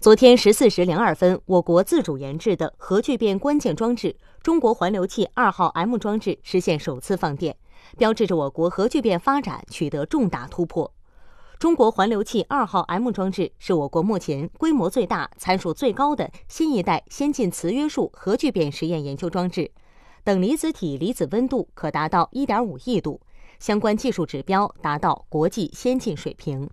昨天十四时零二分，我国自主研制的核聚变关键装置——中国环流器二号 M 装置实现首次放电，标志着我国核聚变发展取得重大突破。中国环流器二号 M 装置是我国目前规模最大、参数最高的新一代先进磁约束核聚变实验研究装置，等离子体离子温度可达到1.5亿度，相关技术指标达到国际先进水平。